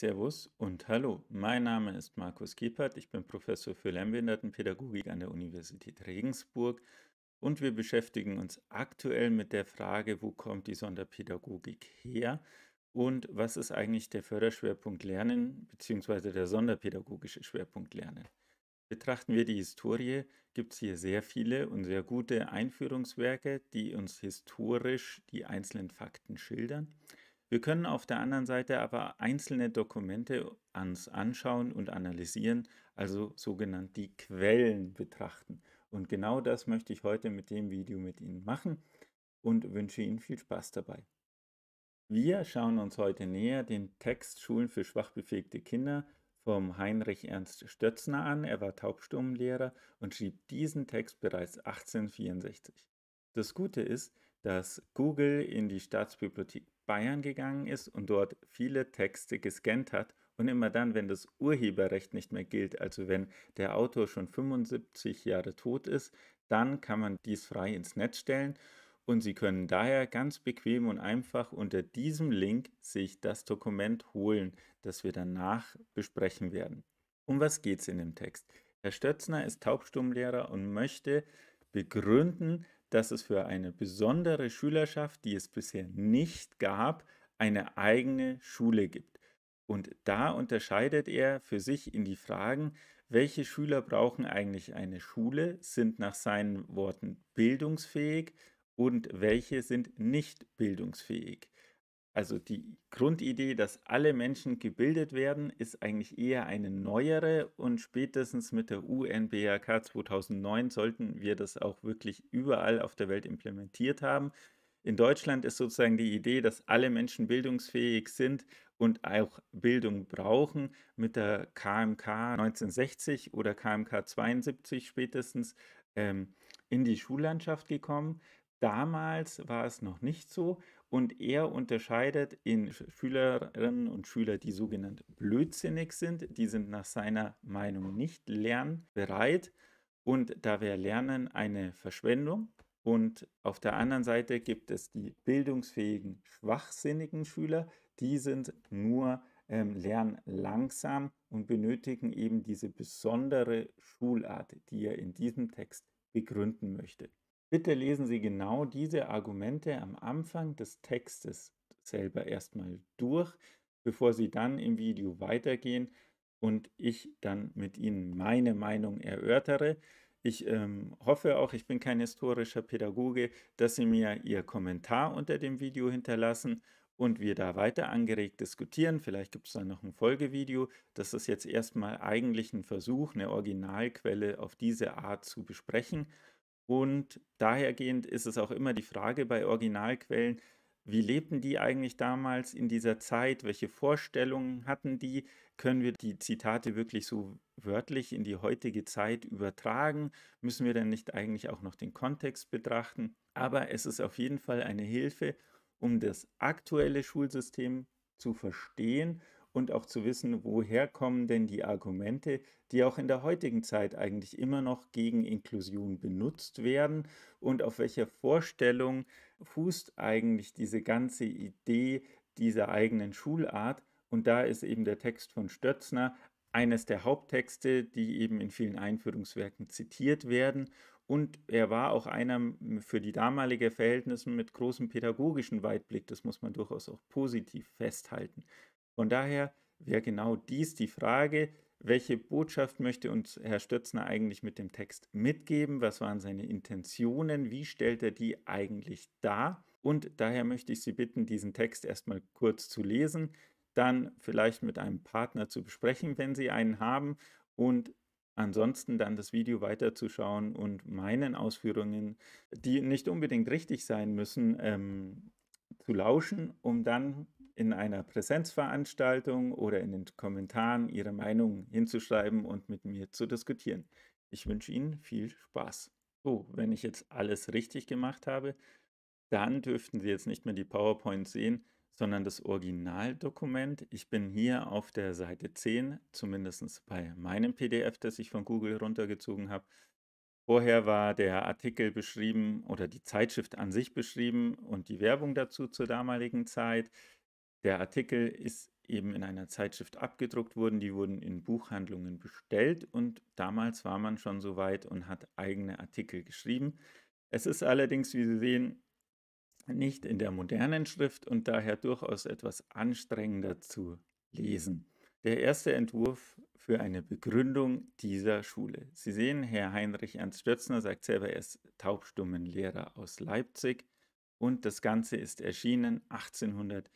Servus und hallo, mein Name ist Markus Gebhardt, ich bin Professor für Lernbehindertenpädagogik an der Universität Regensburg und wir beschäftigen uns aktuell mit der Frage, wo kommt die Sonderpädagogik her und was ist eigentlich der Förderschwerpunkt Lernen bzw. der sonderpädagogische Schwerpunkt Lernen. Betrachten wir die Historie, gibt es hier sehr viele und sehr gute Einführungswerke, die uns historisch die einzelnen Fakten schildern. Wir können auf der anderen Seite aber einzelne Dokumente ans anschauen und analysieren, also sogenannt die Quellen betrachten. Und genau das möchte ich heute mit dem Video mit Ihnen machen und wünsche Ihnen viel Spaß dabei. Wir schauen uns heute näher den Text Schulen für schwachbefähigte Kinder vom Heinrich Ernst Stötzner an. Er war Taubstummenlehrer und schrieb diesen Text bereits 1864. Das Gute ist, dass Google in die Staatsbibliothek Bayern gegangen ist und dort viele Texte gescannt hat. Und immer dann, wenn das Urheberrecht nicht mehr gilt, also wenn der Autor schon 75 Jahre tot ist, dann kann man dies frei ins Netz stellen. Und Sie können daher ganz bequem und einfach unter diesem Link sich das Dokument holen, das wir danach besprechen werden. Um was geht es in dem Text? Herr Stötzner ist Taubstummlehrer und möchte begründen, dass es für eine besondere Schülerschaft, die es bisher nicht gab, eine eigene Schule gibt. Und da unterscheidet er für sich in die Fragen, welche Schüler brauchen eigentlich eine Schule, sind nach seinen Worten bildungsfähig und welche sind nicht bildungsfähig. Also die Grundidee, dass alle Menschen gebildet werden, ist eigentlich eher eine neuere und spätestens mit der UNBRK 2009 sollten wir das auch wirklich überall auf der Welt implementiert haben. In Deutschland ist sozusagen die Idee, dass alle Menschen bildungsfähig sind und auch Bildung brauchen, mit der KMK 1960 oder KMK 72 spätestens ähm, in die Schullandschaft gekommen. Damals war es noch nicht so und er unterscheidet in Schülerinnen und Schüler, die sogenannt blödsinnig sind. Die sind nach seiner Meinung nicht lernbereit. Und da wäre Lernen eine Verschwendung. Und auf der anderen Seite gibt es die bildungsfähigen, schwachsinnigen Schüler. Die sind nur ähm, lernen und benötigen eben diese besondere Schulart, die er in diesem Text begründen möchte. Bitte lesen Sie genau diese Argumente am Anfang des Textes selber erstmal durch, bevor Sie dann im Video weitergehen und ich dann mit Ihnen meine Meinung erörtere. Ich ähm, hoffe auch, ich bin kein historischer Pädagoge, dass Sie mir Ihr Kommentar unter dem Video hinterlassen und wir da weiter angeregt diskutieren. Vielleicht gibt es da noch ein Folgevideo. Das ist jetzt erstmal eigentlich ein Versuch, eine Originalquelle auf diese Art zu besprechen. Und dahergehend ist es auch immer die Frage bei Originalquellen, wie lebten die eigentlich damals in dieser Zeit? Welche Vorstellungen hatten die? Können wir die Zitate wirklich so wörtlich in die heutige Zeit übertragen? Müssen wir dann nicht eigentlich auch noch den Kontext betrachten? Aber es ist auf jeden Fall eine Hilfe, um das aktuelle Schulsystem zu verstehen und auch zu wissen, woher kommen denn die Argumente, die auch in der heutigen Zeit eigentlich immer noch gegen Inklusion benutzt werden und auf welcher Vorstellung fußt eigentlich diese ganze Idee dieser eigenen Schulart. Und da ist eben der Text von Stötzner eines der Haupttexte, die eben in vielen Einführungswerken zitiert werden. Und er war auch einer für die damalige Verhältnisse mit großem pädagogischen Weitblick. Das muss man durchaus auch positiv festhalten. Von daher wäre genau dies die Frage, welche Botschaft möchte uns Herr Stützner eigentlich mit dem Text mitgeben? Was waren seine Intentionen? Wie stellt er die eigentlich dar? Und daher möchte ich Sie bitten, diesen Text erstmal kurz zu lesen, dann vielleicht mit einem Partner zu besprechen, wenn Sie einen haben, und ansonsten dann das Video weiterzuschauen und meinen Ausführungen, die nicht unbedingt richtig sein müssen, ähm, zu lauschen, um dann in einer Präsenzveranstaltung oder in den Kommentaren Ihre Meinung hinzuschreiben und mit mir zu diskutieren. Ich wünsche Ihnen viel Spaß. So, wenn ich jetzt alles richtig gemacht habe, dann dürften Sie jetzt nicht mehr die PowerPoint sehen, sondern das Originaldokument. Ich bin hier auf der Seite 10, zumindest bei meinem PDF, das ich von Google runtergezogen habe. Vorher war der Artikel beschrieben oder die Zeitschrift an sich beschrieben und die Werbung dazu zur damaligen Zeit. Der Artikel ist eben in einer Zeitschrift abgedruckt worden, die wurden in Buchhandlungen bestellt und damals war man schon so weit und hat eigene Artikel geschrieben. Es ist allerdings, wie Sie sehen, nicht in der modernen Schrift und daher durchaus etwas anstrengender zu lesen. Der erste Entwurf für eine Begründung dieser Schule. Sie sehen, Herr Heinrich Ernst Stötzner sagt selber, er ist taubstummen Lehrer aus Leipzig und das Ganze ist erschienen 1800.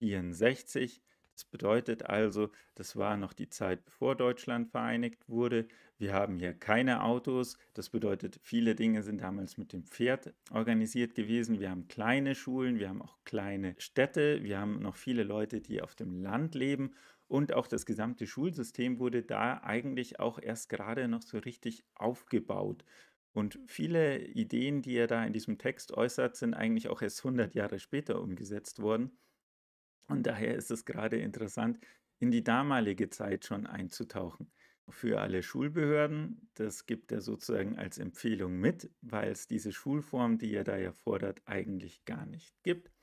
64. Das bedeutet also, das war noch die Zeit, bevor Deutschland vereinigt wurde. Wir haben hier keine Autos. Das bedeutet, viele Dinge sind damals mit dem Pferd organisiert gewesen. Wir haben kleine Schulen, wir haben auch kleine Städte, wir haben noch viele Leute, die auf dem Land leben. Und auch das gesamte Schulsystem wurde da eigentlich auch erst gerade noch so richtig aufgebaut. Und viele Ideen, die er da in diesem Text äußert, sind eigentlich auch erst 100 Jahre später umgesetzt worden. Und daher ist es gerade interessant, in die damalige Zeit schon einzutauchen. Für alle Schulbehörden, das gibt er sozusagen als Empfehlung mit, weil es diese Schulform, die er da ja fordert, eigentlich gar nicht gibt.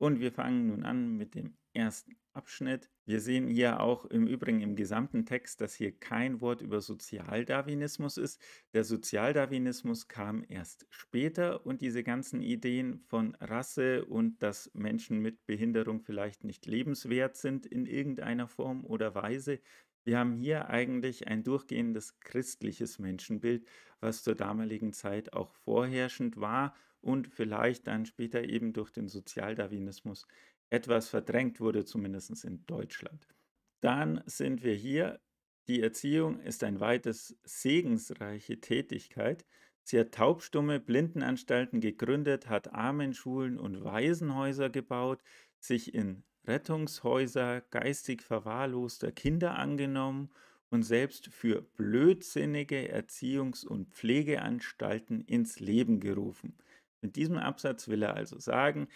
Und wir fangen nun an mit dem ersten Abschnitt. Wir sehen hier auch im Übrigen im gesamten Text, dass hier kein Wort über Sozialdarwinismus ist. Der Sozialdarwinismus kam erst später und diese ganzen Ideen von Rasse und dass Menschen mit Behinderung vielleicht nicht lebenswert sind in irgendeiner Form oder Weise. Wir haben hier eigentlich ein durchgehendes christliches Menschenbild, was zur damaligen Zeit auch vorherrschend war und vielleicht dann später eben durch den Sozialdarwinismus etwas verdrängt wurde, zumindest in Deutschland. Dann sind wir hier. Die Erziehung ist ein weites segensreiche Tätigkeit. Sie hat taubstumme Blindenanstalten gegründet, hat Armenschulen und Waisenhäuser gebaut, sich in Rettungshäuser geistig verwahrloster Kinder angenommen und selbst für blödsinnige Erziehungs- und Pflegeanstalten ins Leben gerufen. Mit diesem Absatz will er also sagen,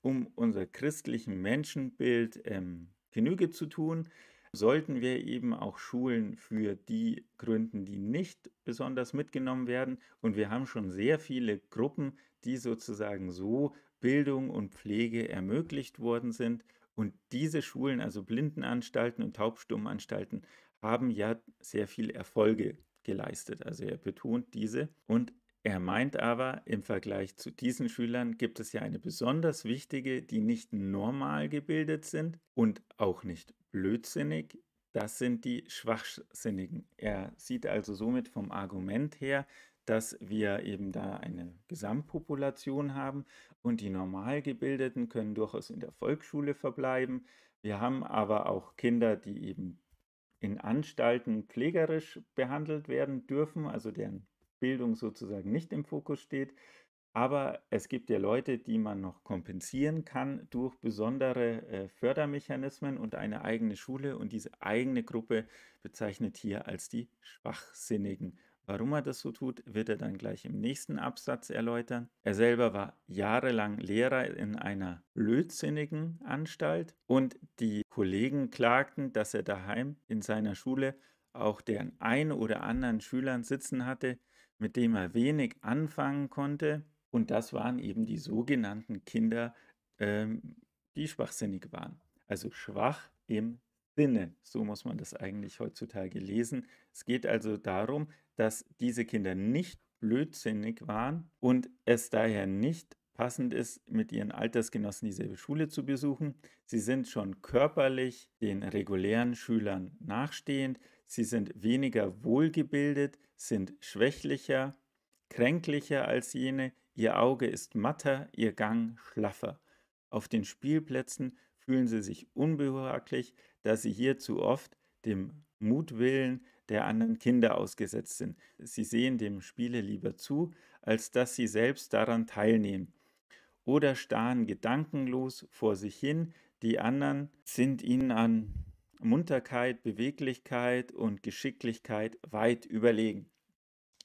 um unser christlichen Menschenbild ähm, Genüge zu tun, sollten wir eben auch Schulen für die gründen, die nicht besonders mitgenommen werden. Und wir haben schon sehr viele Gruppen, die sozusagen so Bildung und Pflege ermöglicht worden sind. Und diese Schulen, also Blindenanstalten und Taubstummenanstalten, haben ja sehr viel Erfolge geleistet. Also er betont diese. Und er meint aber, im Vergleich zu diesen Schülern gibt es ja eine besonders wichtige, die nicht normal gebildet sind und auch nicht blödsinnig. Das sind die Schwachsinnigen. Er sieht also somit vom Argument her, dass wir eben da eine Gesamtpopulation haben und die Normalgebildeten können durchaus in der Volksschule verbleiben. Wir haben aber auch Kinder, die eben in Anstalten pflegerisch behandelt werden dürfen, also deren Bildung sozusagen nicht im Fokus steht. Aber es gibt ja Leute, die man noch kompensieren kann durch besondere äh, Fördermechanismen und eine eigene Schule. Und diese eigene Gruppe bezeichnet hier als die Schwachsinnigen. Warum er das so tut, wird er dann gleich im nächsten Absatz erläutern. Er selber war jahrelang Lehrer in einer blödsinnigen Anstalt und die Kollegen klagten, dass er daheim in seiner Schule auch deren einen oder anderen Schülern sitzen hatte, mit dem er wenig anfangen konnte. Und das waren eben die sogenannten Kinder, ähm, die schwachsinnig waren. Also schwach im Sinne, so muss man das eigentlich heutzutage lesen. Es geht also darum, dass diese Kinder nicht blödsinnig waren und es daher nicht passend ist, mit ihren Altersgenossen dieselbe Schule zu besuchen. Sie sind schon körperlich den regulären Schülern nachstehend. Sie sind weniger wohlgebildet, sind schwächlicher, kränklicher als jene, ihr Auge ist matter, ihr Gang schlaffer. Auf den Spielplätzen fühlen sie sich unbehaglich, da sie hier zu oft dem Mutwillen der anderen Kinder ausgesetzt sind. Sie sehen dem Spiele lieber zu, als dass sie selbst daran teilnehmen. Oder starren gedankenlos vor sich hin, die anderen sind ihnen an Munterkeit, Beweglichkeit und Geschicklichkeit weit überlegen.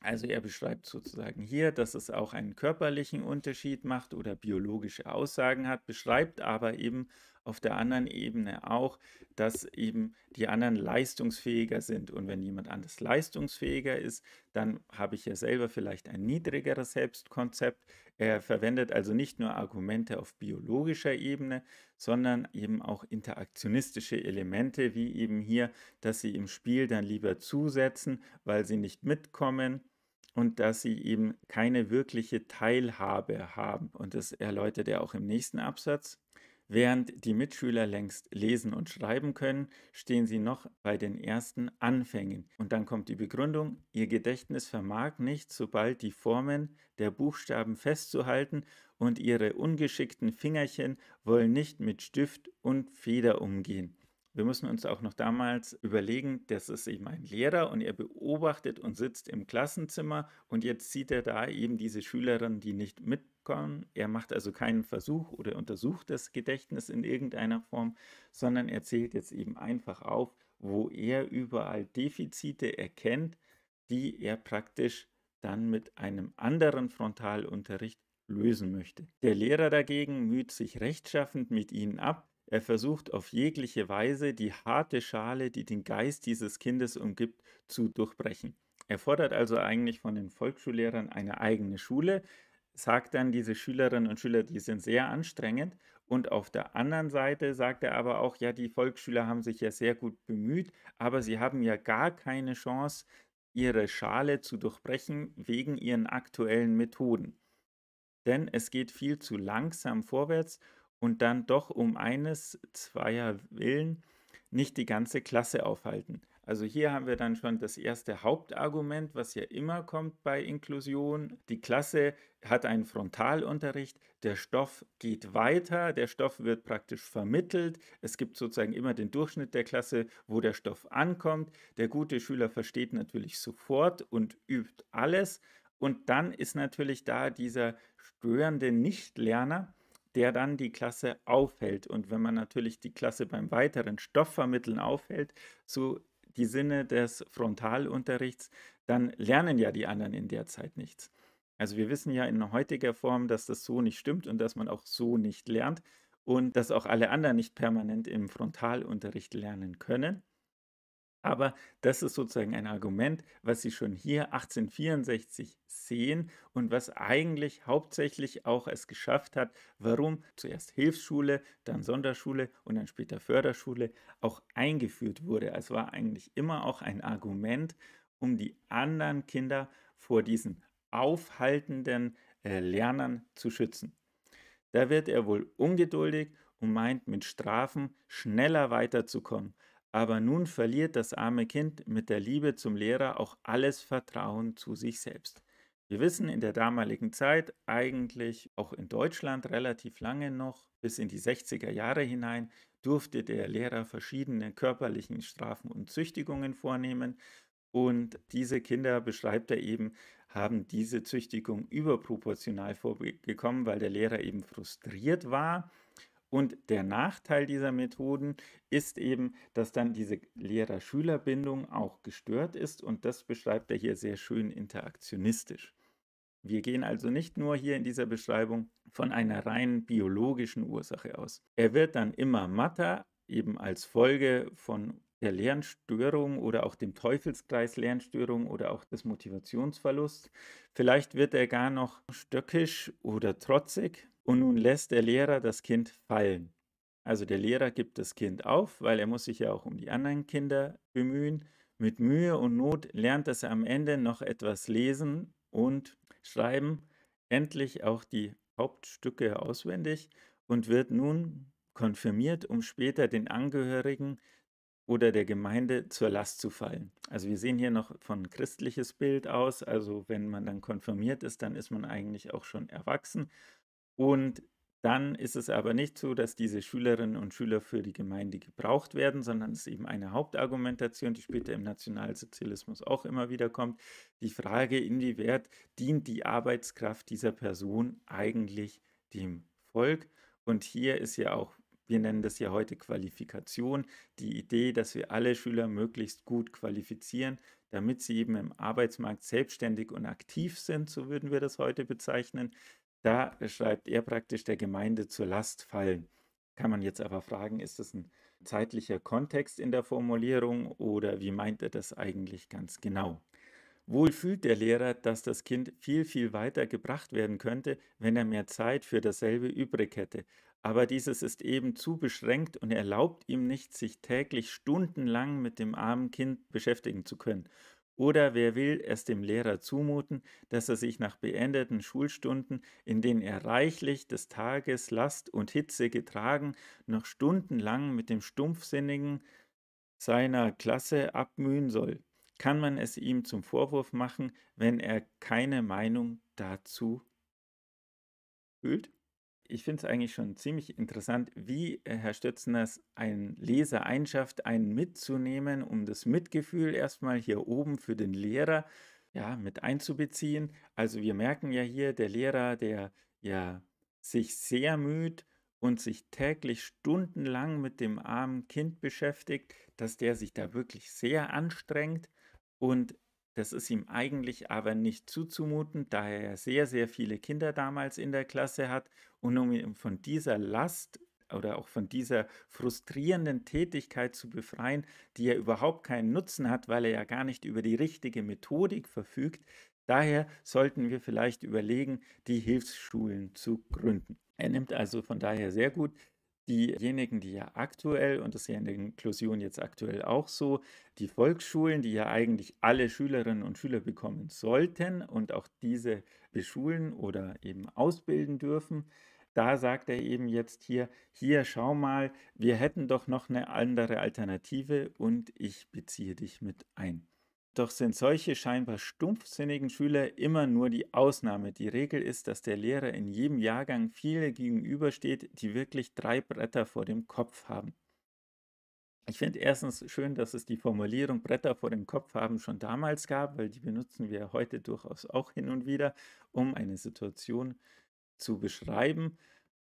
Also er beschreibt sozusagen hier, dass es auch einen körperlichen Unterschied macht oder biologische Aussagen hat, beschreibt aber eben auf der anderen Ebene auch, dass eben die anderen leistungsfähiger sind. Und wenn jemand anders leistungsfähiger ist, dann habe ich ja selber vielleicht ein niedrigeres Selbstkonzept. Er verwendet also nicht nur Argumente auf biologischer Ebene, sondern eben auch interaktionistische Elemente, wie eben hier, dass sie im Spiel dann lieber zusetzen, weil sie nicht mitkommen und dass sie eben keine wirkliche Teilhabe haben. Und das erläutert er auch im nächsten Absatz. Während die Mitschüler längst lesen und schreiben können, stehen sie noch bei den ersten Anfängen. Und dann kommt die Begründung, ihr Gedächtnis vermag nicht, sobald die Formen der Buchstaben festzuhalten und ihre ungeschickten Fingerchen wollen nicht mit Stift und Feder umgehen. Wir müssen uns auch noch damals überlegen, das ist eben ein Lehrer und er beobachtet und sitzt im Klassenzimmer und jetzt sieht er da eben diese Schülerin, die nicht mit Lockern. Er macht also keinen Versuch oder untersucht das Gedächtnis in irgendeiner Form, sondern er zählt jetzt eben einfach auf, wo er überall Defizite erkennt, die er praktisch dann mit einem anderen Frontalunterricht lösen möchte. Der Lehrer dagegen müht sich rechtschaffend mit ihnen ab, er versucht auf jegliche Weise die harte Schale, die den Geist dieses Kindes umgibt, zu durchbrechen. Er fordert also eigentlich von den Volksschullehrern eine eigene Schule, sagt dann diese Schülerinnen und Schüler, die sind sehr anstrengend. Und auf der anderen Seite sagt er aber auch, ja, die Volksschüler haben sich ja sehr gut bemüht, aber sie haben ja gar keine Chance, ihre Schale zu durchbrechen wegen ihren aktuellen Methoden. Denn es geht viel zu langsam vorwärts und dann doch um eines, zweier Willen nicht die ganze Klasse aufhalten. Also hier haben wir dann schon das erste Hauptargument, was ja immer kommt bei Inklusion. Die Klasse hat einen Frontalunterricht, der Stoff geht weiter, der Stoff wird praktisch vermittelt, es gibt sozusagen immer den Durchschnitt der Klasse, wo der Stoff ankommt. Der gute Schüler versteht natürlich sofort und übt alles. Und dann ist natürlich da dieser störende Nichtlerner, der dann die Klasse aufhält. Und wenn man natürlich die Klasse beim weiteren Stoffvermitteln aufhält, so die Sinne des Frontalunterrichts, dann lernen ja die anderen in der Zeit nichts. Also wir wissen ja in heutiger Form, dass das so nicht stimmt und dass man auch so nicht lernt und dass auch alle anderen nicht permanent im Frontalunterricht lernen können. Aber das ist sozusagen ein Argument, was Sie schon hier 1864 sehen und was eigentlich hauptsächlich auch es geschafft hat, warum zuerst Hilfsschule, dann Sonderschule und dann später Förderschule auch eingeführt wurde. Es war eigentlich immer auch ein Argument, um die anderen Kinder vor diesen aufhaltenden äh, Lernern zu schützen. Da wird er wohl ungeduldig und meint mit Strafen schneller weiterzukommen. Aber nun verliert das arme Kind mit der Liebe zum Lehrer auch alles Vertrauen zu sich selbst. Wir wissen in der damaligen Zeit, eigentlich auch in Deutschland relativ lange noch, bis in die 60er Jahre hinein, durfte der Lehrer verschiedene körperlichen Strafen und Züchtigungen vornehmen. Und diese Kinder, beschreibt er eben, haben diese Züchtigung überproportional vorbekommen, weil der Lehrer eben frustriert war und der Nachteil dieser Methoden ist eben, dass dann diese Lehrer-Schüler-Bindung auch gestört ist und das beschreibt er hier sehr schön interaktionistisch. Wir gehen also nicht nur hier in dieser Beschreibung von einer rein biologischen Ursache aus. Er wird dann immer matter, eben als Folge von der Lernstörung oder auch dem Teufelskreis Lernstörung oder auch des Motivationsverlusts. Vielleicht wird er gar noch stöckisch oder trotzig, und nun lässt der Lehrer das Kind fallen. Also der Lehrer gibt das Kind auf, weil er muss sich ja auch um die anderen Kinder bemühen. Mit Mühe und Not lernt, dass am Ende noch etwas lesen und schreiben, endlich auch die Hauptstücke auswendig und wird nun konfirmiert, um später den Angehörigen oder der Gemeinde zur Last zu fallen. Also wir sehen hier noch von christliches Bild aus, also wenn man dann konfirmiert ist, dann ist man eigentlich auch schon erwachsen und dann ist es aber nicht so, dass diese Schülerinnen und Schüler für die Gemeinde gebraucht werden, sondern es ist eben eine Hauptargumentation, die später im Nationalsozialismus auch immer wieder kommt. Die Frage, inwieweit dient die Arbeitskraft dieser Person eigentlich dem Volk? Und hier ist ja auch, wir nennen das ja heute Qualifikation, die Idee, dass wir alle Schüler möglichst gut qualifizieren, damit sie eben im Arbeitsmarkt selbstständig und aktiv sind, so würden wir das heute bezeichnen da schreibt er praktisch der Gemeinde zur Last fallen. Kann man jetzt aber fragen, ist das ein zeitlicher Kontext in der Formulierung oder wie meint er das eigentlich ganz genau? Wohl fühlt der Lehrer, dass das Kind viel, viel weiter gebracht werden könnte, wenn er mehr Zeit für dasselbe übrig hätte. Aber dieses ist eben zu beschränkt und erlaubt ihm nicht, sich täglich stundenlang mit dem armen Kind beschäftigen zu können. Oder wer will es dem Lehrer zumuten, dass er sich nach beendeten Schulstunden, in denen er reichlich des Tages Last und Hitze getragen, noch stundenlang mit dem Stumpfsinnigen seiner Klasse abmühen soll? Kann man es ihm zum Vorwurf machen, wenn er keine Meinung dazu fühlt? ich finde es eigentlich schon ziemlich interessant, wie äh, Herr Stötzner einen Leser einschafft, einen mitzunehmen, um das Mitgefühl erstmal hier oben für den Lehrer ja, mit einzubeziehen. Also wir merken ja hier, der Lehrer, der ja sich sehr müht und sich täglich stundenlang mit dem armen Kind beschäftigt, dass der sich da wirklich sehr anstrengt und das ist ihm eigentlich aber nicht zuzumuten, da er sehr, sehr viele Kinder damals in der Klasse hat. Und um ihn von dieser Last oder auch von dieser frustrierenden Tätigkeit zu befreien, die ja überhaupt keinen Nutzen hat, weil er ja gar nicht über die richtige Methodik verfügt, daher sollten wir vielleicht überlegen, die Hilfsschulen zu gründen. Er nimmt also von daher sehr gut diejenigen, die ja aktuell, und das ist ja in der Inklusion jetzt aktuell auch so, die Volksschulen, die ja eigentlich alle Schülerinnen und Schüler bekommen sollten und auch diese beschulen oder eben ausbilden dürfen, da sagt er eben jetzt hier, hier schau mal, wir hätten doch noch eine andere Alternative und ich beziehe dich mit ein. Doch sind solche scheinbar stumpfsinnigen Schüler immer nur die Ausnahme. Die Regel ist, dass der Lehrer in jedem Jahrgang viele gegenübersteht, die wirklich drei Bretter vor dem Kopf haben. Ich finde erstens schön, dass es die Formulierung Bretter vor dem Kopf haben schon damals gab, weil die benutzen wir heute durchaus auch hin und wieder, um eine Situation zu beschreiben.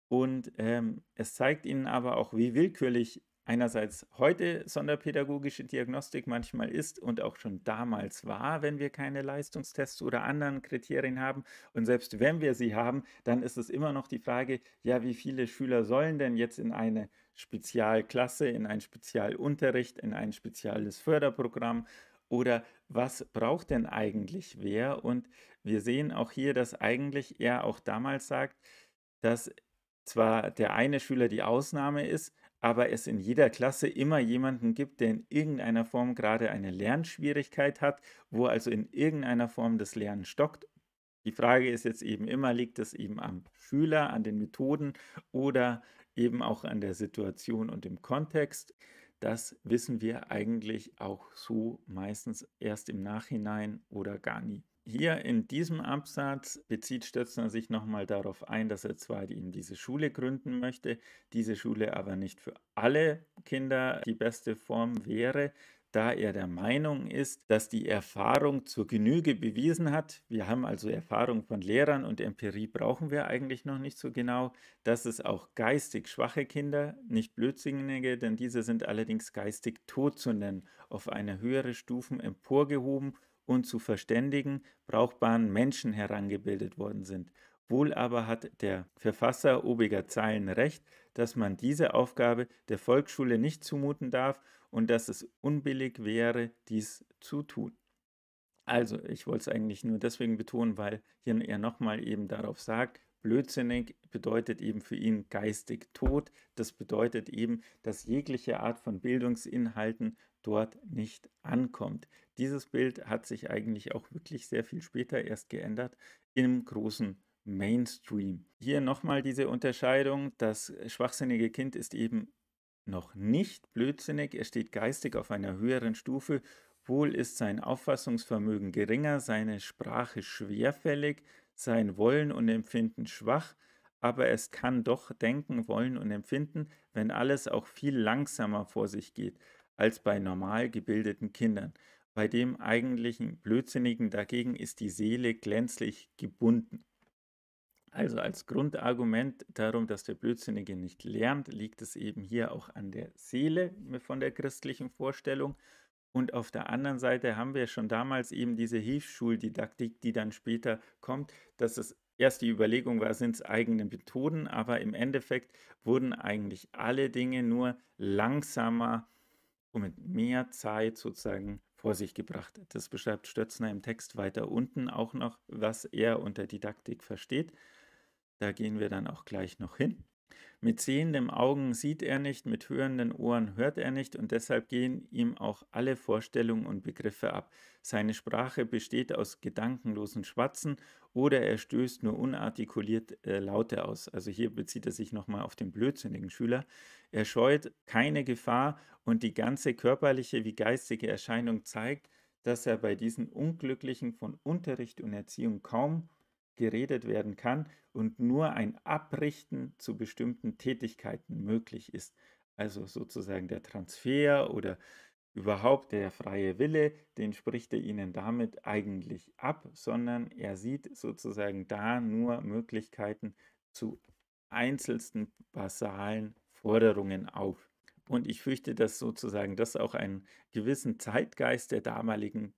Und ähm, es zeigt ihnen aber auch, wie willkürlich einerseits heute sonderpädagogische Diagnostik manchmal ist und auch schon damals war, wenn wir keine Leistungstests oder anderen Kriterien haben. Und selbst wenn wir sie haben, dann ist es immer noch die Frage, ja, wie viele Schüler sollen denn jetzt in eine Spezialklasse, in einen Spezialunterricht, in ein spezielles Förderprogramm oder was braucht denn eigentlich wer? Und wir sehen auch hier, dass eigentlich er auch damals sagt, dass zwar der eine Schüler die Ausnahme ist, aber es in jeder Klasse immer jemanden gibt, der in irgendeiner Form gerade eine Lernschwierigkeit hat, wo also in irgendeiner Form das Lernen stockt. Die Frage ist jetzt eben immer, liegt es eben am Schüler, an den Methoden oder eben auch an der Situation und dem Kontext? Das wissen wir eigentlich auch so meistens erst im Nachhinein oder gar nie. Hier in diesem Absatz bezieht Stötzner sich nochmal darauf ein, dass er zwar eben diese Schule gründen möchte, diese Schule aber nicht für alle Kinder die beste Form wäre, da er der Meinung ist, dass die Erfahrung zur Genüge bewiesen hat, wir haben also Erfahrung von Lehrern und Empirie brauchen wir eigentlich noch nicht so genau, dass es auch geistig schwache Kinder, nicht blödsinnige, denn diese sind allerdings geistig tot zu nennen, auf eine höhere Stufen emporgehoben und zu verständigen brauchbaren Menschen herangebildet worden sind. Wohl aber hat der Verfasser obiger Zeilen recht, dass man diese Aufgabe der Volksschule nicht zumuten darf und dass es unbillig wäre, dies zu tun. Also, ich wollte es eigentlich nur deswegen betonen, weil hier er nochmal eben darauf sagt, blödsinnig bedeutet eben für ihn geistig tot. Das bedeutet eben, dass jegliche Art von Bildungsinhalten dort nicht ankommt. Dieses Bild hat sich eigentlich auch wirklich sehr viel später erst geändert im großen Mainstream. Hier nochmal diese Unterscheidung, das schwachsinnige Kind ist eben noch nicht blödsinnig, er steht geistig auf einer höheren Stufe, wohl ist sein Auffassungsvermögen geringer, seine Sprache schwerfällig, sein Wollen und Empfinden schwach, aber es kann doch denken, wollen und empfinden, wenn alles auch viel langsamer vor sich geht als bei normal gebildeten Kindern. Bei dem eigentlichen Blödsinnigen dagegen ist die Seele glänzlich gebunden. Also als Grundargument darum, dass der Blödsinnige nicht lernt, liegt es eben hier auch an der Seele äh, von der christlichen Vorstellung. Und auf der anderen Seite haben wir schon damals eben diese Hilfsschuldidaktik, die dann später kommt, dass es erst die Überlegung war, sind es eigene Methoden, aber im Endeffekt wurden eigentlich alle Dinge nur langsamer somit mehr Zeit sozusagen vor sich gebracht. Das beschreibt Stötzner im Text weiter unten auch noch, was er unter Didaktik versteht. Da gehen wir dann auch gleich noch hin. Mit sehenden Augen sieht er nicht, mit hörenden Ohren hört er nicht und deshalb gehen ihm auch alle Vorstellungen und Begriffe ab. Seine Sprache besteht aus gedankenlosen Schwatzen oder er stößt nur unartikuliert äh, Laute aus. Also hier bezieht er sich nochmal auf den blödsinnigen Schüler, er scheut keine Gefahr und die ganze körperliche wie geistige Erscheinung zeigt, dass er bei diesen Unglücklichen von Unterricht und Erziehung kaum geredet werden kann und nur ein Abrichten zu bestimmten Tätigkeiten möglich ist. Also sozusagen der Transfer oder überhaupt der freie Wille, den spricht er ihnen damit eigentlich ab, sondern er sieht sozusagen da nur Möglichkeiten zu einzelsten basalen Forderungen auf. Und ich fürchte, dass sozusagen das auch einen gewissen Zeitgeist der damaligen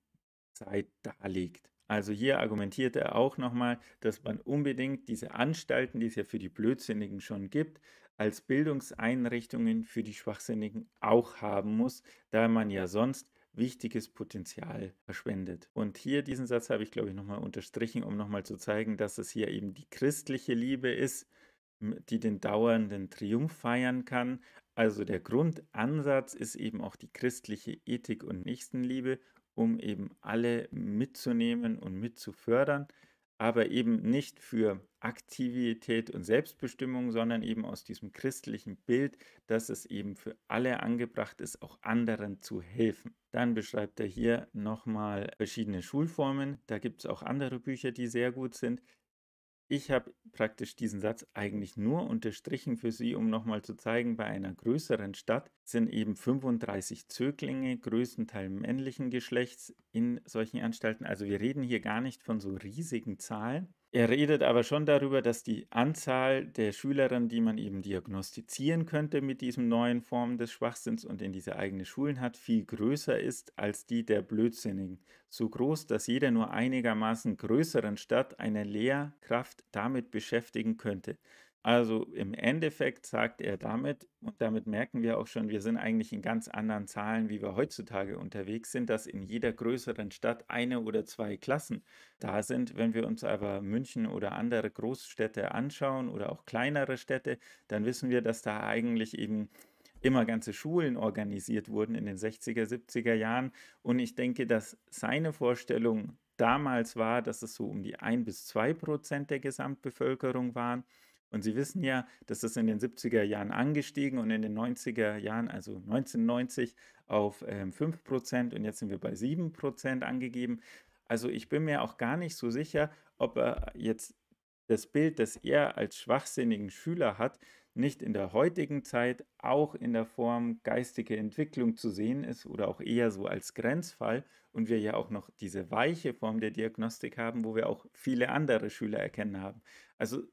Zeit darlegt. Also hier argumentiert er auch nochmal, dass man unbedingt diese Anstalten, die es ja für die Blödsinnigen schon gibt, als Bildungseinrichtungen für die Schwachsinnigen auch haben muss, da man ja sonst wichtiges Potenzial verschwendet. Und hier diesen Satz habe ich, glaube ich, nochmal unterstrichen, um nochmal zu zeigen, dass es hier eben die christliche Liebe ist, die den dauernden Triumph feiern kann. Also der Grundansatz ist eben auch die christliche Ethik und Nächstenliebe, um eben alle mitzunehmen und mitzufördern, aber eben nicht für Aktivität und Selbstbestimmung, sondern eben aus diesem christlichen Bild, dass es eben für alle angebracht ist, auch anderen zu helfen. Dann beschreibt er hier nochmal verschiedene Schulformen. Da gibt es auch andere Bücher, die sehr gut sind ich habe praktisch diesen Satz eigentlich nur unterstrichen für Sie, um nochmal zu zeigen, bei einer größeren Stadt sind eben 35 Zöglinge, größtenteils männlichen Geschlechts, in solchen Anstalten. Also wir reden hier gar nicht von so riesigen Zahlen. Er redet aber schon darüber, dass die Anzahl der Schülerinnen, die man eben diagnostizieren könnte mit diesen neuen Formen des Schwachsinns und in diese eigenen Schulen hat, viel größer ist als die der Blödsinnigen. So groß, dass jeder nur einigermaßen größeren Stadt eine Lehrkraft damit beschäftigen könnte. Also im Endeffekt sagt er damit, und damit merken wir auch schon, wir sind eigentlich in ganz anderen Zahlen, wie wir heutzutage unterwegs sind, dass in jeder größeren Stadt eine oder zwei Klassen da sind. Wenn wir uns aber München oder andere Großstädte anschauen oder auch kleinere Städte, dann wissen wir, dass da eigentlich eben immer ganze Schulen organisiert wurden in den 60er, 70er Jahren. Und ich denke, dass seine Vorstellung damals war, dass es so um die ein bis zwei Prozent der Gesamtbevölkerung waren und Sie wissen ja, dass das in den 70er Jahren angestiegen und in den 90er Jahren, also 1990, auf ähm, 5% und jetzt sind wir bei 7% Prozent angegeben. Also ich bin mir auch gar nicht so sicher, ob er äh, jetzt das Bild, das er als schwachsinnigen Schüler hat, nicht in der heutigen Zeit auch in der Form geistige Entwicklung zu sehen ist oder auch eher so als Grenzfall und wir ja auch noch diese weiche Form der Diagnostik haben, wo wir auch viele andere Schüler erkennen haben. Also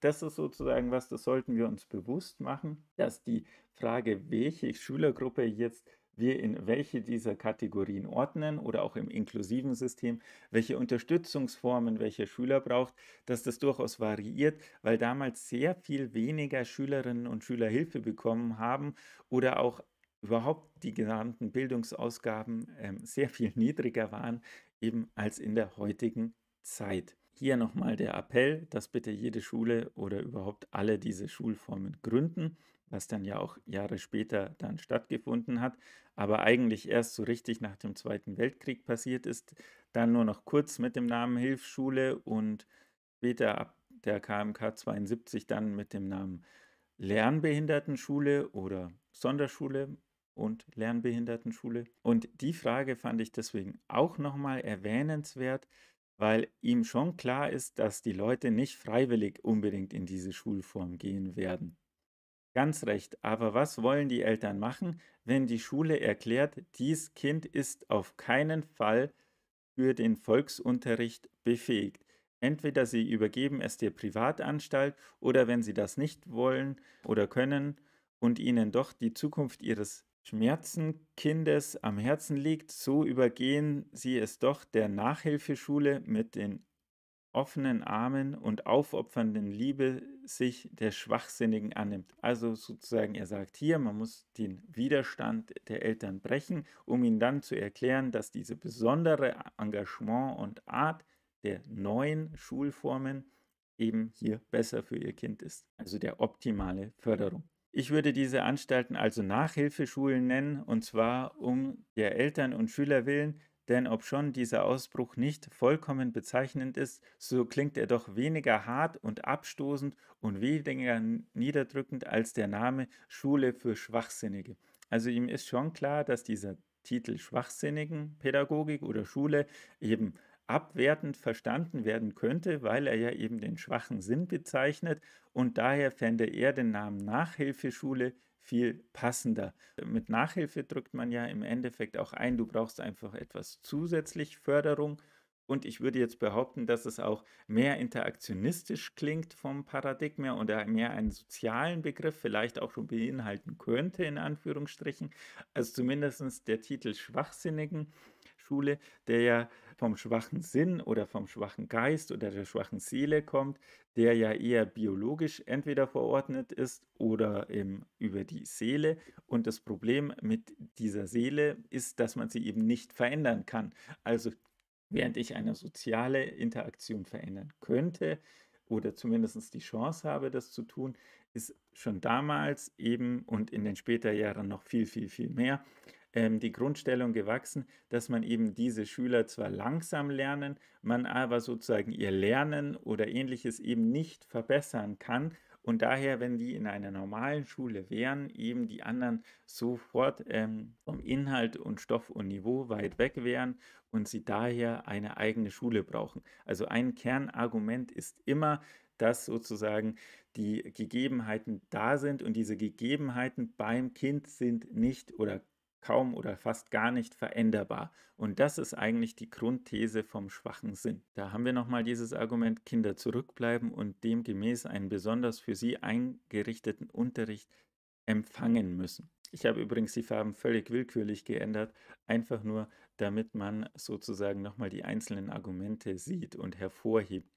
das ist sozusagen was, das sollten wir uns bewusst machen, dass die Frage, welche Schülergruppe jetzt wir in welche dieser Kategorien ordnen oder auch im inklusiven System, welche Unterstützungsformen welcher Schüler braucht, dass das durchaus variiert, weil damals sehr viel weniger Schülerinnen und Schüler Hilfe bekommen haben oder auch überhaupt die genannten Bildungsausgaben ähm, sehr viel niedriger waren, eben als in der heutigen Zeit. Hier nochmal der Appell, dass bitte jede Schule oder überhaupt alle diese Schulformen gründen, was dann ja auch Jahre später dann stattgefunden hat, aber eigentlich erst so richtig nach dem Zweiten Weltkrieg passiert ist, dann nur noch kurz mit dem Namen Hilfsschule und später ab der KMK 72 dann mit dem Namen Lernbehindertenschule oder Sonderschule und Lernbehindertenschule. Und die Frage fand ich deswegen auch nochmal erwähnenswert, weil ihm schon klar ist, dass die Leute nicht freiwillig unbedingt in diese Schulform gehen werden. Ganz recht, aber was wollen die Eltern machen, wenn die Schule erklärt, dies Kind ist auf keinen Fall für den Volksunterricht befähigt? Entweder sie übergeben es der Privatanstalt oder wenn sie das nicht wollen oder können und ihnen doch die Zukunft ihres Schmerzen Kindes am Herzen liegt, so übergehen sie es doch der Nachhilfeschule mit den offenen Armen und aufopfernden Liebe sich der Schwachsinnigen annimmt. Also sozusagen, er sagt hier, man muss den Widerstand der Eltern brechen, um ihnen dann zu erklären, dass diese besondere Engagement und Art der neuen Schulformen eben hier besser für ihr Kind ist. Also der optimale Förderung. Ich würde diese Anstalten also Nachhilfeschulen nennen, und zwar um der Eltern und Schüler willen, denn obschon dieser Ausbruch nicht vollkommen bezeichnend ist, so klingt er doch weniger hart und abstoßend und weniger niederdrückend als der Name Schule für Schwachsinnige. Also ihm ist schon klar, dass dieser Titel Schwachsinnigen Pädagogik oder Schule eben abwertend verstanden werden könnte, weil er ja eben den schwachen Sinn bezeichnet und daher fände er den Namen Nachhilfeschule viel passender. Mit Nachhilfe drückt man ja im Endeffekt auch ein, du brauchst einfach etwas zusätzlich Förderung und ich würde jetzt behaupten, dass es auch mehr interaktionistisch klingt vom Paradigma und mehr einen sozialen Begriff vielleicht auch schon beinhalten könnte, in Anführungsstrichen, als zumindest der Titel Schwachsinnigen Schule, der ja vom schwachen Sinn oder vom schwachen Geist oder der schwachen Seele kommt, der ja eher biologisch entweder verordnet ist oder eben über die Seele. Und das Problem mit dieser Seele ist, dass man sie eben nicht verändern kann. Also während ich eine soziale Interaktion verändern könnte oder zumindest die Chance habe, das zu tun, ist schon damals eben und in den späteren Jahren noch viel, viel, viel mehr ähm, die Grundstellung gewachsen, dass man eben diese Schüler zwar langsam lernen, man aber sozusagen ihr Lernen oder ähnliches eben nicht verbessern kann, und daher, wenn die in einer normalen Schule wären, eben die anderen sofort ähm, vom Inhalt und Stoff und Niveau weit weg wären und sie daher eine eigene Schule brauchen. Also ein Kernargument ist immer, dass sozusagen die Gegebenheiten da sind und diese Gegebenheiten beim Kind sind nicht oder kaum oder fast gar nicht veränderbar. Und das ist eigentlich die Grundthese vom schwachen Sinn. Da haben wir nochmal dieses Argument, Kinder zurückbleiben und demgemäß einen besonders für sie eingerichteten Unterricht empfangen müssen. Ich habe übrigens die Farben völlig willkürlich geändert, einfach nur, damit man sozusagen nochmal die einzelnen Argumente sieht und hervorhebt.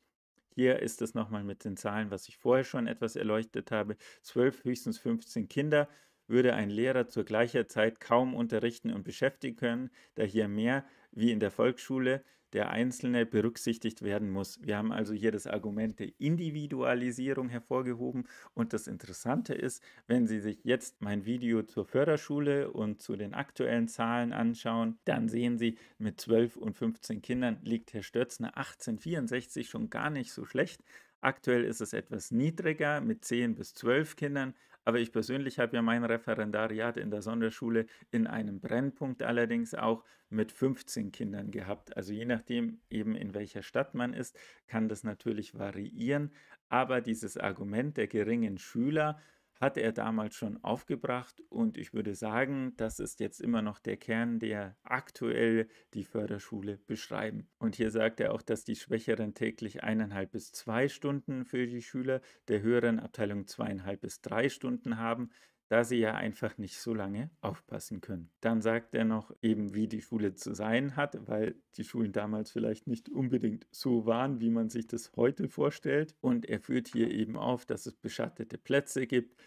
Hier ist es nochmal mit den Zahlen, was ich vorher schon etwas erleuchtet habe. 12, höchstens 15 Kinder würde ein Lehrer zur gleichen Zeit kaum unterrichten und beschäftigen können, da hier mehr wie in der Volksschule der Einzelne berücksichtigt werden muss. Wir haben also hier das Argument der Individualisierung hervorgehoben und das Interessante ist, wenn Sie sich jetzt mein Video zur Förderschule und zu den aktuellen Zahlen anschauen, dann sehen Sie, mit 12 und 15 Kindern liegt Herr Stötzner 1864 schon gar nicht so schlecht. Aktuell ist es etwas niedriger mit 10 bis 12 Kindern. Aber ich persönlich habe ja mein Referendariat in der Sonderschule in einem Brennpunkt allerdings auch mit 15 Kindern gehabt. Also je nachdem eben in welcher Stadt man ist, kann das natürlich variieren. Aber dieses Argument der geringen Schüler, hat er damals schon aufgebracht und ich würde sagen, das ist jetzt immer noch der Kern, der aktuell die Förderschule beschreiben. Und hier sagt er auch, dass die Schwächeren täglich eineinhalb bis zwei Stunden für die Schüler, der höheren Abteilung zweieinhalb bis drei Stunden haben, da sie ja einfach nicht so lange aufpassen können. Dann sagt er noch eben, wie die Schule zu sein hat, weil die Schulen damals vielleicht nicht unbedingt so waren, wie man sich das heute vorstellt. Und er führt hier eben auf, dass es beschattete Plätze gibt,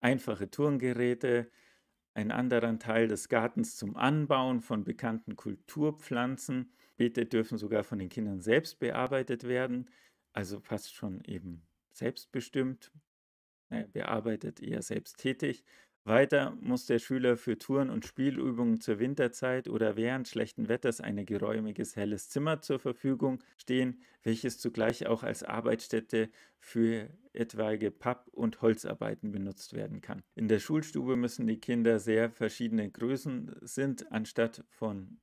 einfache Turngeräte, einen anderen Teil des Gartens zum Anbauen von bekannten Kulturpflanzen. Beete dürfen sogar von den Kindern selbst bearbeitet werden, also fast schon eben selbstbestimmt. Ne, bearbeitet eher selbsttätig. Weiter muss der Schüler für Touren und Spielübungen zur Winterzeit oder während schlechten Wetters ein geräumiges helles Zimmer zur Verfügung stehen, welches zugleich auch als Arbeitsstätte für etwaige Papp- und Holzarbeiten benutzt werden kann. In der Schulstube müssen die Kinder sehr verschiedene Größen sind, anstatt von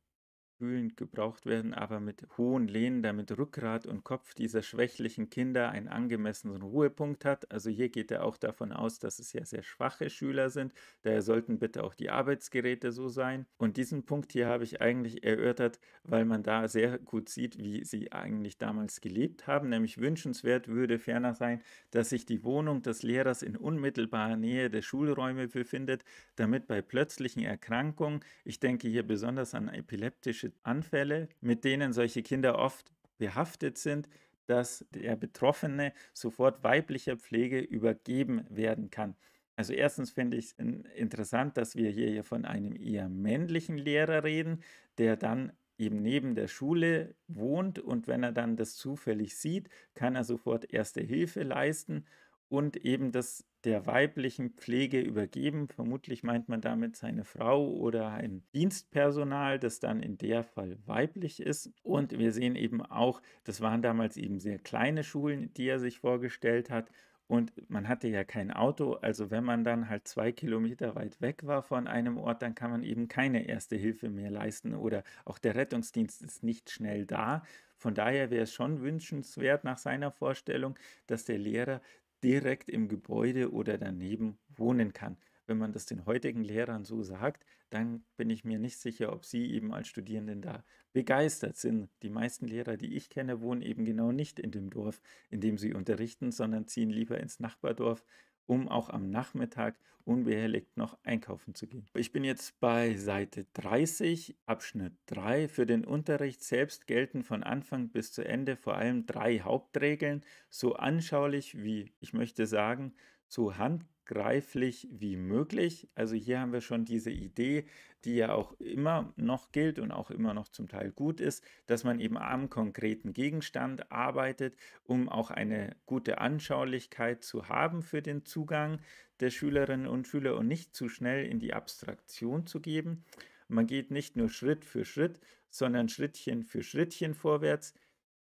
spülend gebraucht werden, aber mit hohen Lehnen, damit Rückgrat und Kopf dieser schwächlichen Kinder einen angemessenen Ruhepunkt hat. Also hier geht er auch davon aus, dass es ja sehr schwache Schüler sind. Daher sollten bitte auch die Arbeitsgeräte so sein. Und diesen Punkt hier habe ich eigentlich erörtert, weil man da sehr gut sieht, wie sie eigentlich damals gelebt haben. Nämlich wünschenswert würde ferner sein, dass sich die Wohnung des Lehrers in unmittelbarer Nähe der Schulräume befindet, damit bei plötzlichen Erkrankungen, ich denke hier besonders an epileptische Anfälle, mit denen solche Kinder oft behaftet sind, dass der Betroffene sofort weiblicher Pflege übergeben werden kann. Also erstens finde ich es interessant, dass wir hier von einem eher männlichen Lehrer reden, der dann eben neben der Schule wohnt und wenn er dann das zufällig sieht, kann er sofort erste Hilfe leisten und eben das der weiblichen Pflege übergeben. Vermutlich meint man damit seine Frau oder ein Dienstpersonal, das dann in der Fall weiblich ist. Und wir sehen eben auch, das waren damals eben sehr kleine Schulen, die er sich vorgestellt hat. Und man hatte ja kein Auto, also wenn man dann halt zwei Kilometer weit weg war von einem Ort, dann kann man eben keine erste Hilfe mehr leisten oder auch der Rettungsdienst ist nicht schnell da. Von daher wäre es schon wünschenswert nach seiner Vorstellung, dass der Lehrer direkt im Gebäude oder daneben wohnen kann. Wenn man das den heutigen Lehrern so sagt, dann bin ich mir nicht sicher, ob sie eben als Studierenden da begeistert sind. Die meisten Lehrer, die ich kenne, wohnen eben genau nicht in dem Dorf, in dem sie unterrichten, sondern ziehen lieber ins Nachbardorf um auch am Nachmittag unbehelligt noch einkaufen zu gehen. Ich bin jetzt bei Seite 30, Abschnitt 3. Für den Unterricht selbst gelten von Anfang bis zu Ende vor allem drei Hauptregeln, so anschaulich wie, ich möchte sagen, so hand greiflich wie möglich. Also hier haben wir schon diese Idee, die ja auch immer noch gilt und auch immer noch zum Teil gut ist, dass man eben am konkreten Gegenstand arbeitet, um auch eine gute Anschaulichkeit zu haben für den Zugang der Schülerinnen und Schüler und nicht zu schnell in die Abstraktion zu geben. Man geht nicht nur Schritt für Schritt, sondern Schrittchen für Schrittchen vorwärts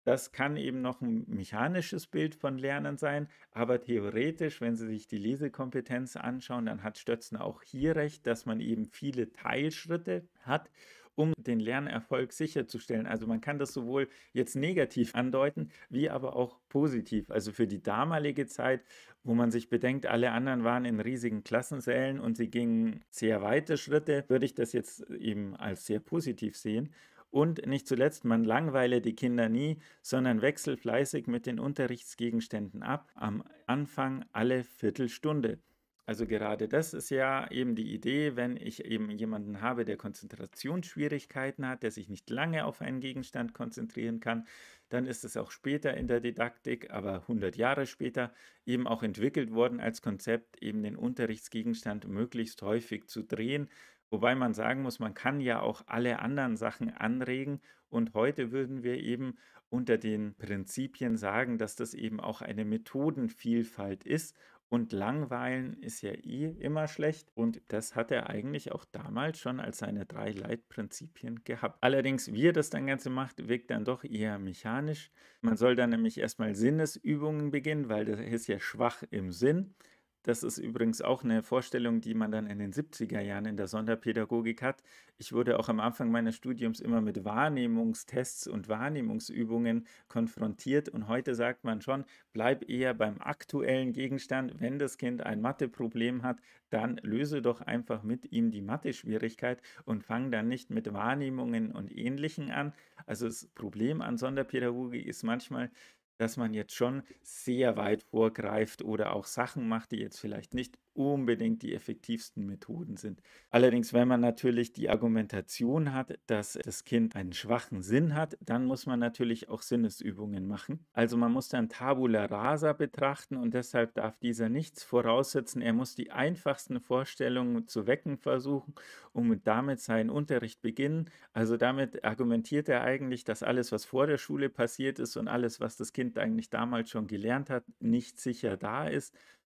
das kann eben noch ein mechanisches Bild von Lernen sein, aber theoretisch, wenn Sie sich die Lesekompetenz anschauen, dann hat Stötzen auch hier recht, dass man eben viele Teilschritte hat, um den Lernerfolg sicherzustellen. Also man kann das sowohl jetzt negativ andeuten, wie aber auch positiv. Also für die damalige Zeit, wo man sich bedenkt, alle anderen waren in riesigen Klassensälen und sie gingen sehr weite Schritte, würde ich das jetzt eben als sehr positiv sehen. Und nicht zuletzt, man langweile die Kinder nie, sondern wechselt fleißig mit den Unterrichtsgegenständen ab, am Anfang alle Viertelstunde. Also gerade das ist ja eben die Idee, wenn ich eben jemanden habe, der Konzentrationsschwierigkeiten hat, der sich nicht lange auf einen Gegenstand konzentrieren kann, dann ist es auch später in der Didaktik, aber 100 Jahre später eben auch entwickelt worden als Konzept, eben den Unterrichtsgegenstand möglichst häufig zu drehen, Wobei man sagen muss, man kann ja auch alle anderen Sachen anregen. Und heute würden wir eben unter den Prinzipien sagen, dass das eben auch eine Methodenvielfalt ist. Und Langweilen ist ja eh immer schlecht. Und das hat er eigentlich auch damals schon als seine drei Leitprinzipien gehabt. Allerdings, wie er das dann Ganze macht, wirkt dann doch eher mechanisch. Man soll dann nämlich erstmal Sinnesübungen beginnen, weil das ist ja schwach im Sinn. Das ist übrigens auch eine Vorstellung, die man dann in den 70er Jahren in der Sonderpädagogik hat. Ich wurde auch am Anfang meines Studiums immer mit Wahrnehmungstests und Wahrnehmungsübungen konfrontiert und heute sagt man schon, bleib eher beim aktuellen Gegenstand. Wenn das Kind ein Matheproblem hat, dann löse doch einfach mit ihm die Mathe-Schwierigkeit und fang dann nicht mit Wahrnehmungen und Ähnlichen an. Also das Problem an Sonderpädagogik ist manchmal, dass man jetzt schon sehr weit vorgreift oder auch Sachen macht, die jetzt vielleicht nicht unbedingt die effektivsten Methoden sind. Allerdings, wenn man natürlich die Argumentation hat, dass das Kind einen schwachen Sinn hat, dann muss man natürlich auch Sinnesübungen machen. Also man muss dann Tabula rasa betrachten und deshalb darf dieser nichts voraussetzen. Er muss die einfachsten Vorstellungen zu wecken versuchen und damit seinen Unterricht beginnen. Also damit argumentiert er eigentlich, dass alles, was vor der Schule passiert ist und alles, was das Kind eigentlich damals schon gelernt hat, nicht sicher da ist,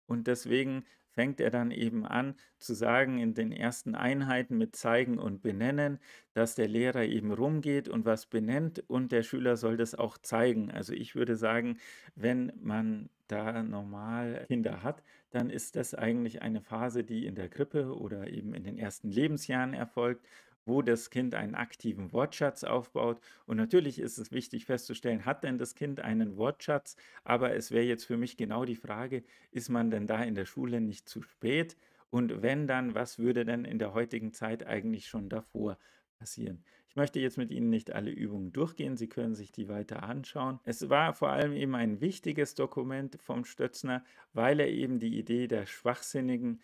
und deswegen fängt er dann eben an zu sagen in den ersten Einheiten mit Zeigen und Benennen, dass der Lehrer eben rumgeht und was benennt und der Schüler soll das auch zeigen. Also ich würde sagen, wenn man da normal Kinder hat, dann ist das eigentlich eine Phase, die in der Krippe oder eben in den ersten Lebensjahren erfolgt, wo das Kind einen aktiven Wortschatz aufbaut. Und natürlich ist es wichtig festzustellen, hat denn das Kind einen Wortschatz? Aber es wäre jetzt für mich genau die Frage, ist man denn da in der Schule nicht zu spät? Und wenn dann, was würde denn in der heutigen Zeit eigentlich schon davor passieren? Ich möchte jetzt mit Ihnen nicht alle Übungen durchgehen, Sie können sich die weiter anschauen. Es war vor allem eben ein wichtiges Dokument vom Stötzner, weil er eben die Idee der schwachsinnigen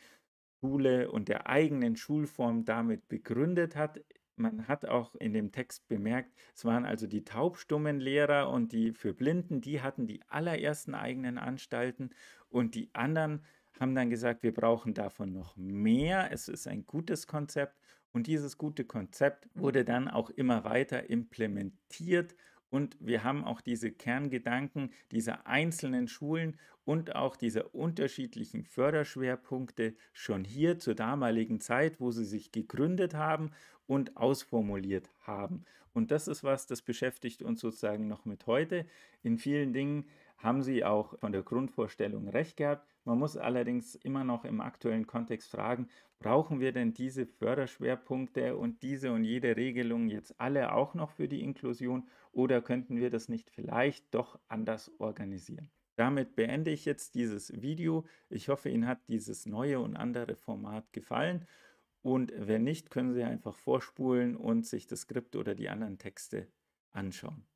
Schule und der eigenen Schulform damit begründet hat. Man hat auch in dem Text bemerkt, es waren also die taubstummen Lehrer und die für Blinden, die hatten die allerersten eigenen Anstalten und die anderen haben dann gesagt, wir brauchen davon noch mehr. Es ist ein gutes Konzept und dieses gute Konzept wurde dann auch immer weiter implementiert und wir haben auch diese Kerngedanken dieser einzelnen Schulen und auch dieser unterschiedlichen Förderschwerpunkte schon hier zur damaligen Zeit, wo sie sich gegründet haben und ausformuliert haben. Und das ist was, das beschäftigt uns sozusagen noch mit heute. In vielen Dingen haben sie auch von der Grundvorstellung recht gehabt. Man muss allerdings immer noch im aktuellen Kontext fragen, brauchen wir denn diese Förderschwerpunkte und diese und jede Regelung jetzt alle auch noch für die Inklusion oder könnten wir das nicht vielleicht doch anders organisieren? Damit beende ich jetzt dieses Video. Ich hoffe, Ihnen hat dieses neue und andere Format gefallen. Und wenn nicht, können Sie einfach vorspulen und sich das Skript oder die anderen Texte anschauen.